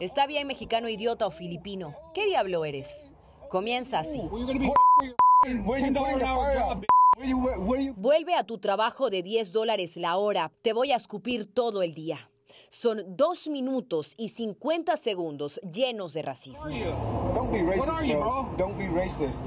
Está bien mexicano idiota o filipino. ¿Qué diablo eres? Comienza así. Vuelve a tu trabajo de 10 dólares la hora. Te voy a escupir todo el día. Son dos minutos y 50 segundos llenos de racismo. Don't be racist, bro. Don't be racist.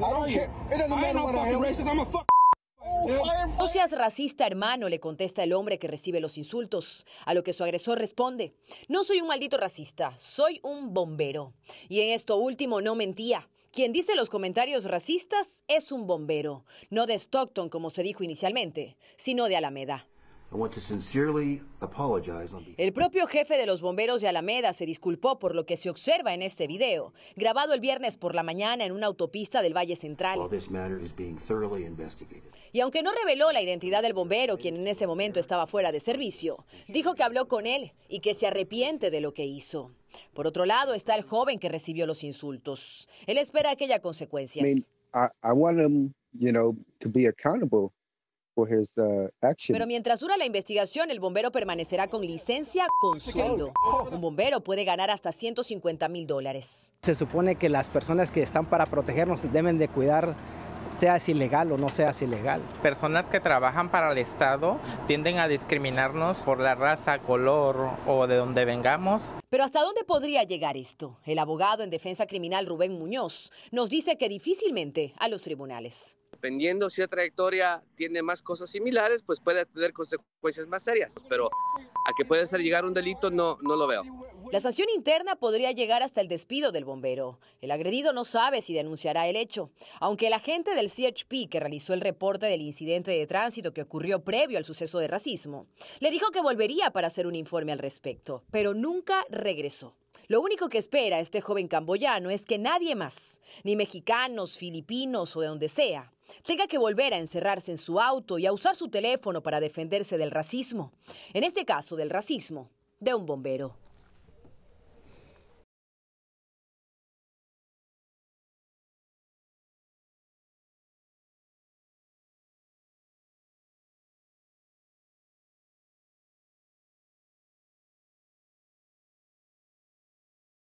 No seas racista, hermano, le contesta el hombre que recibe los insultos, a lo que su agresor responde, no soy un maldito racista, soy un bombero. Y en esto último no mentía. Quien dice los comentarios racistas es un bombero, no de Stockton como se dijo inicialmente, sino de Alameda. El propio jefe de los bomberos de Alameda se disculpó por lo que se observa en este video, grabado el viernes por la mañana en una autopista del Valle Central. Y aunque no reveló la identidad del bombero, quien en ese momento estaba fuera de servicio, dijo que habló con él y que se arrepiente de lo que hizo. Por otro lado está el joven que recibió los insultos. Él espera que haya consecuencias. Pues, Pero mientras dura la investigación, el bombero permanecerá con licencia con sueldo. Un bombero puede ganar hasta 150 mil dólares. Se supone que las personas que están para protegernos deben de cuidar seas ilegal o no seas ilegal. Personas que trabajan para el Estado tienden a discriminarnos por la raza, color o de donde vengamos. Pero ¿hasta dónde podría llegar esto? El abogado en defensa criminal Rubén Muñoz nos dice que difícilmente a los tribunales dependiendo si la trayectoria tiene más cosas similares, pues puede tener consecuencias más serias. Pero a que puede ser llegar un delito, no, no lo veo. La sanción interna podría llegar hasta el despido del bombero. El agredido no sabe si denunciará el hecho. Aunque el agente del CHP que realizó el reporte del incidente de tránsito que ocurrió previo al suceso de racismo, le dijo que volvería para hacer un informe al respecto, pero nunca regresó. Lo único que espera este joven camboyano es que nadie más, ni mexicanos, filipinos o de donde sea, tenga que volver a encerrarse en su auto y a usar su teléfono para defenderse del racismo, en este caso del racismo de un bombero.